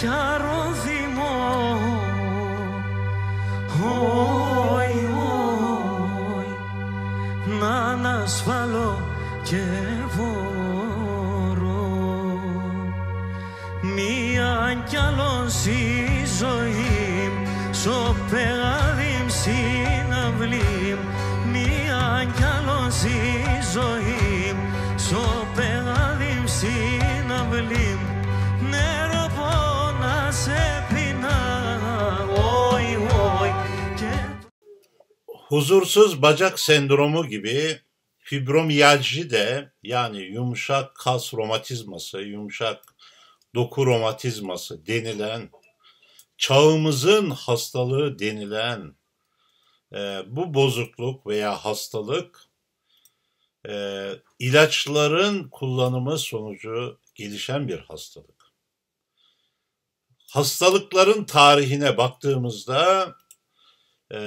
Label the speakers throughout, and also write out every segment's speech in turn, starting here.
Speaker 1: Κι αρρωθεί μόνο Να ανασφαλώ και βορώ Μία κι άλλο ζωή Σο παιγάδι στην αυλή Μία κι άλλο ζωή Σο παιγάδι στην Huzursuz bacak sendromu gibi fibromiyalji de yani yumuşak kas romatizması, yumuşak doku romatizması denilen, çağımızın hastalığı denilen e, bu bozukluk veya hastalık e, ilaçların kullanımı sonucu gelişen bir hastalık. Hastalıkların tarihine baktığımızda e,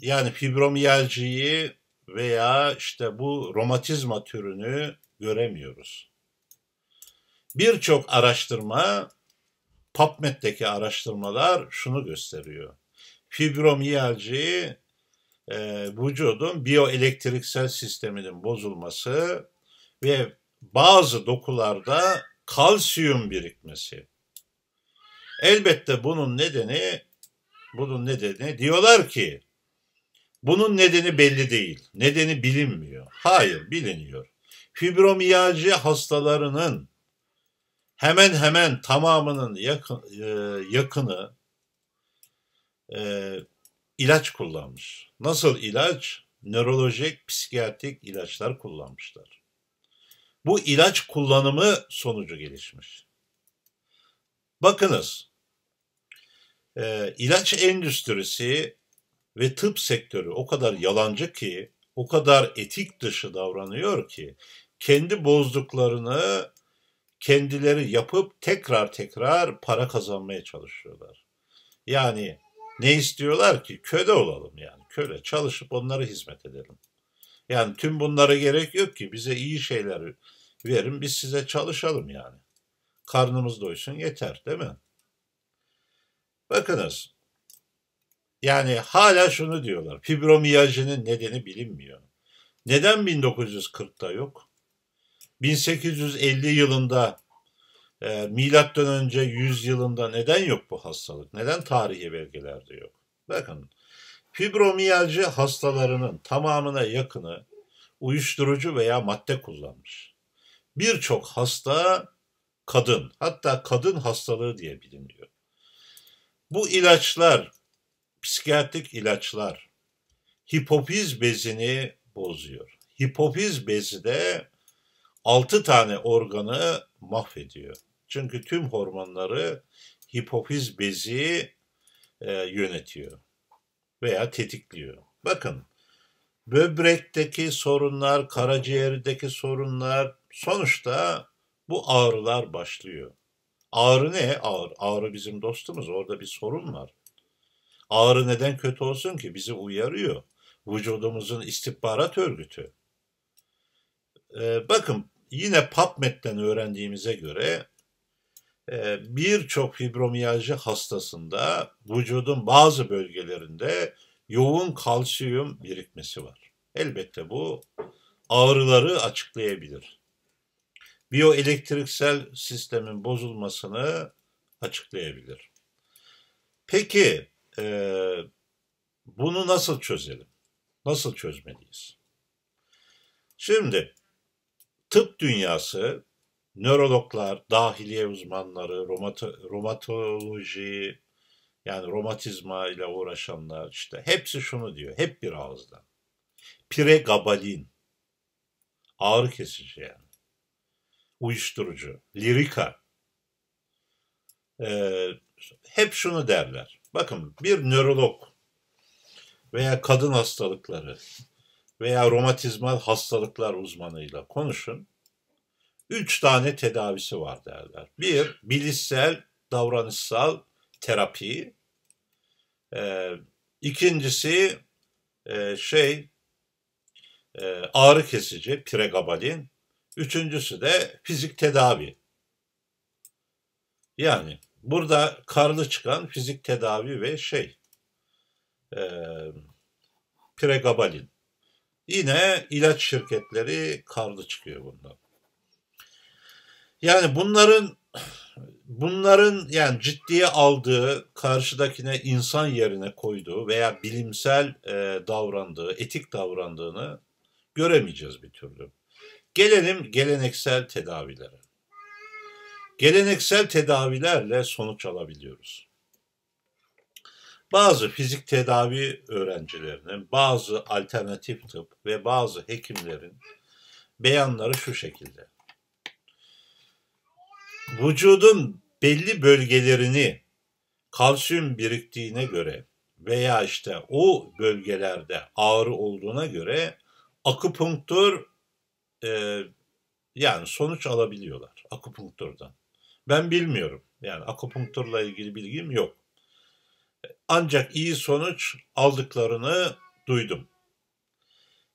Speaker 1: yani fibromiyaljiyi veya işte bu romatizma türünü göremiyoruz. Birçok araştırma, PubMed'deki araştırmalar şunu gösteriyor. Fibromiyalji e, vücudun bioelektriksel sisteminin bozulması ve bazı dokularda kalsiyum birikmesi. Elbette bunun nedeni bunun nedeni diyorlar ki bunun nedeni belli değil. Nedeni bilinmiyor. Hayır, biliniyor. Fibromiyalji hastalarının hemen hemen tamamının yakın, e, yakını e, ilaç kullanmış. Nasıl ilaç? Nörolojik, psikiyatrik ilaçlar kullanmışlar. Bu ilaç kullanımı sonucu gelişmiş. Bakınız, e, ilaç endüstrisi ve tıp sektörü o kadar yalancı ki, o kadar etik dışı davranıyor ki kendi bozduklarını kendileri yapıp tekrar tekrar para kazanmaya çalışıyorlar. Yani ne istiyorlar ki? Köle olalım yani. Köle çalışıp onlara hizmet edelim. Yani tüm bunlara gerek yok ki bize iyi şeyler verin biz size çalışalım yani. Karnımız doysun yeter değil mi? Bakınız yani hala şunu diyorlar. Fibromiyajının nedeni bilinmiyor. Neden 1940'ta yok? 1850 yılında e, milattan önce 100 yılında neden yok bu hastalık? Neden tarihi belgelerde yok? Bakın fibromiyalji hastalarının tamamına yakını uyuşturucu veya madde kullanmış. Birçok hasta kadın, hatta kadın hastalığı diye biliniyor. Bu ilaçlar psikiyatrik ilaçlar hipofiz bezini bozuyor. Hipofiz bezi de 6 tane organı mahvediyor. Çünkü tüm hormonları hipofiz bezi e, yönetiyor veya tetikliyor. Bakın böbrekteki sorunlar, karaciğerdeki sorunlar sonuçta bu ağrılar başlıyor. Ağrı ne? Ağrı. Ağrı bizim dostumuz. Orada bir sorun var. Ağrı neden kötü olsun ki? Bizi uyarıyor. Vücudumuzun istihbarat örgütü. Ee, bakın yine PubMed'den öğrendiğimize göre e, birçok fibromiyalji hastasında vücudun bazı bölgelerinde yoğun kalsiyum birikmesi var. Elbette bu ağrıları açıklayabilir. bioelektriksel sistemin bozulmasını açıklayabilir. Peki e, bunu nasıl çözelim? Nasıl çözmeliyiz? Şimdi tıp dünyası, nörologlar, dahiliye uzmanları, romato romatoloji, yani romatizma ile uğraşanlar işte hepsi şunu diyor. Hep bir ağızdan. Piregabalin, Ağrı kesici yani. Uyuşturucu. Lirika. Ee, hep şunu derler. Bakın bir nörolog veya kadın hastalıkları veya romatizmal hastalıklar uzmanıyla konuşun. Üç tane tedavisi var derler. Bir, bilişsel, davranışsal terapi. Ee, ikincisi e, şey e, ağrı kesici, pregabalin. Üçüncüsü de fizik tedavi. Yani Burada karlı çıkan fizik tedavi ve şey e, pregabalin. Yine ilaç şirketleri karlı çıkıyor bundan. Yani bunların bunların yani ciddiye aldığı, karşıdakine insan yerine koyduğu veya bilimsel e, davrandığı, etik davrandığını göremeyeceğiz bir türlü. Gelelim geleneksel tedavilere geleneksel tedavilerle sonuç alabiliyoruz. Bazı fizik tedavi öğrencilerinin, bazı alternatif tıp ve bazı hekimlerin beyanları şu şekilde. Vücudun belli bölgelerini kalsiyum biriktiğine göre veya işte o bölgelerde ağrı olduğuna göre akupunktur e, yani sonuç alabiliyorlar akupunkturdan. Ben bilmiyorum. Yani akupunkturla ilgili bilgim yok. Ancak iyi sonuç aldıklarını duydum.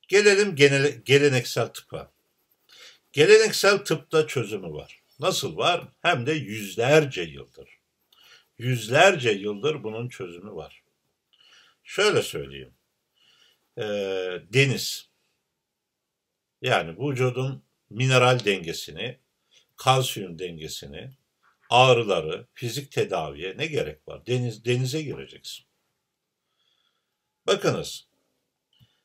Speaker 1: Gelelim genel geleneksel tıpa. Geleneksel tıpta çözümü var. Nasıl var? Hem de yüzlerce yıldır. Yüzlerce yıldır bunun çözümü var. Şöyle söyleyeyim. E, deniz. Yani vücudun mineral dengesini, kalsiyum dengesini, ağrıları, fizik tedaviye ne gerek var? Deniz denize gireceksin. Bakınız.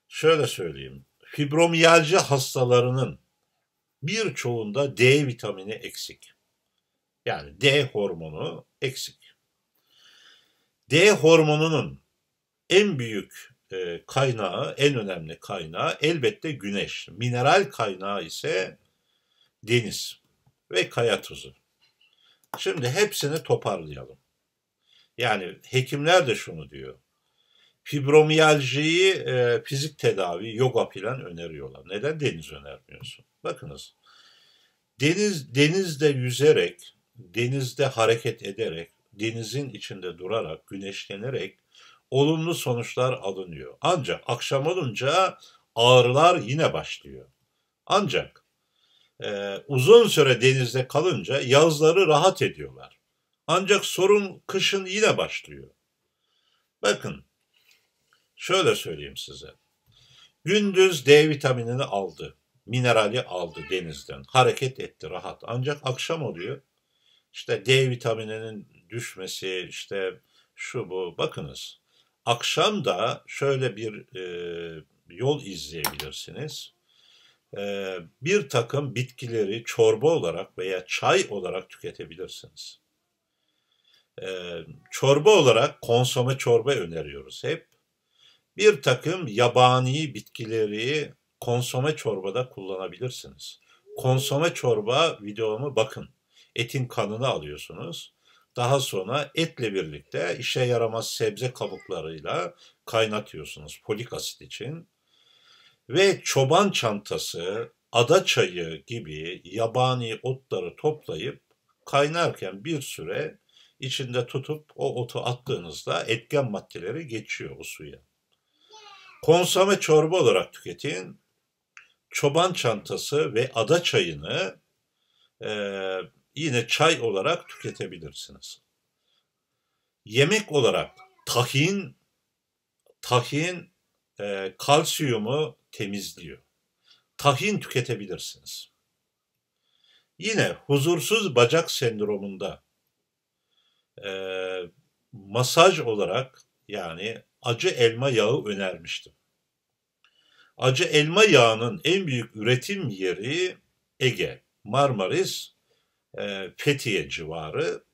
Speaker 1: Şöyle söyleyeyim. Fibromiyalji hastalarının birçoğunda D vitamini eksik. Yani D hormonu eksik. D hormonunun en büyük e, kaynağı, en önemli kaynağı elbette güneş. Mineral kaynağı ise deniz ve kaya tuzu. Şimdi hepsini toparlayalım. Yani hekimler de şunu diyor. Fibromiyaljiyi e, fizik tedavi, yoga filan öneriyorlar. Neden deniz önermiyorsun? Bakınız. Deniz denizde yüzerek, denizde hareket ederek, denizin içinde durarak, güneşlenerek olumlu sonuçlar alınıyor. Ancak akşam olunca ağrılar yine başlıyor. Ancak e, uzun süre denizde kalınca yazları rahat ediyorlar. Ancak sorun kışın yine başlıyor. Bakın şöyle söyleyeyim size. Gündüz D vitaminini aldı, minerali aldı denizden. Hareket etti rahat. Ancak akşam oluyor. işte D vitamininin düşmesi, işte şu bu. Bakınız akşam da şöyle bir e, yol izleyebilirsiniz. Ee, bir takım bitkileri çorba olarak veya çay olarak tüketebilirsiniz. Ee, çorba olarak konsome çorba öneriyoruz hep. Bir takım yabani bitkileri konsome çorbada kullanabilirsiniz. Konsome çorba videomu bakın. Etin kanını alıyorsunuz. Daha sonra etle birlikte işe yaramaz sebze kabuklarıyla kaynatıyorsunuz folik asit için ve çoban çantası, ada çayı gibi yabani otları toplayıp kaynarken bir süre içinde tutup o otu attığınızda etken maddeleri geçiyor o suya. Konsome çorba olarak tüketin. Çoban çantası ve ada çayını e, yine çay olarak tüketebilirsiniz. Yemek olarak tahin, tahin e, kalsiyumu temizliyor. Tahin tüketebilirsiniz. Yine huzursuz bacak sendromunda e, masaj olarak yani acı elma yağı önermiştim. Acı elma yağının en büyük üretim yeri Ege, Marmaris, e, Fethiye civarı.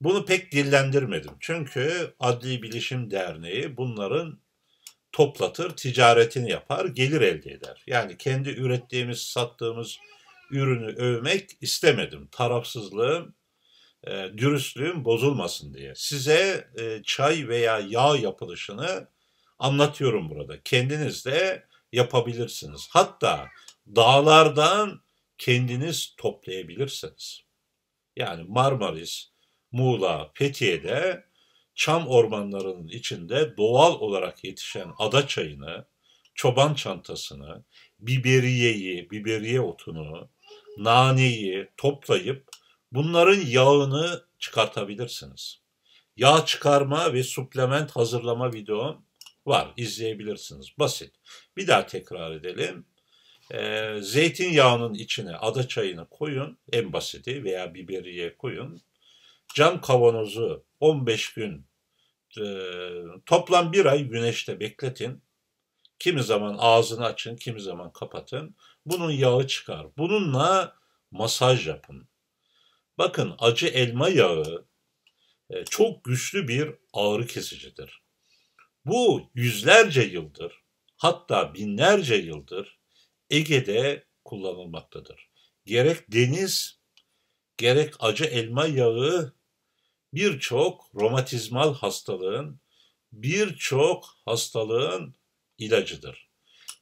Speaker 1: Bunu pek dillendirmedim. Çünkü Adli Bilişim Derneği bunların toplatır, ticaretini yapar, gelir elde eder. Yani kendi ürettiğimiz, sattığımız ürünü övmek istemedim. Tarafsızlığım, e, dürüstlüğüm bozulmasın diye. Size e, çay veya yağ yapılışını anlatıyorum burada. Kendiniz de yapabilirsiniz. Hatta dağlardan kendiniz toplayabilirsiniz. Yani Marmaris, Muğla, Fethiye'de çam ormanlarının içinde doğal olarak yetişen ada çayını, çoban çantasını, biberiyeyi, biberiye otunu, naneyi toplayıp bunların yağını çıkartabilirsiniz. Yağ çıkarma ve suplement hazırlama videom var. İzleyebilirsiniz. Basit. Bir daha tekrar edelim. Ee, zeytinyağının içine ada çayını koyun. En basiti veya biberiye koyun cam kavanozu 15 gün e, toplam bir ay güneşte bekletin. Kimi zaman ağzını açın, kimi zaman kapatın. Bunun yağı çıkar. Bununla masaj yapın. Bakın acı elma yağı e, çok güçlü bir ağrı kesicidir. Bu yüzlerce yıldır hatta binlerce yıldır Ege'de kullanılmaktadır. Gerek deniz, gerek acı elma yağı birçok romatizmal hastalığın, birçok hastalığın ilacıdır.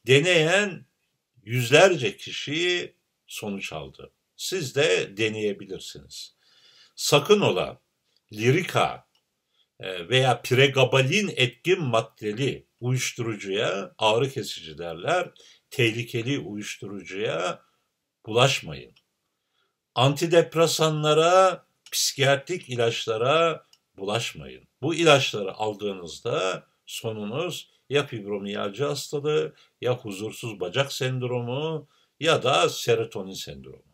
Speaker 1: Deneyen yüzlerce kişi sonuç aldı. Siz de deneyebilirsiniz. Sakın ola lirika e, veya pregabalin etkin maddeli uyuşturucuya, ağrı kesici derler, tehlikeli uyuşturucuya bulaşmayın. Antidepresanlara psikiyatrik ilaçlara bulaşmayın. Bu ilaçları aldığınızda sonunuz ya fibromiyalji hastalığı, ya huzursuz bacak sendromu ya da serotonin sendromu.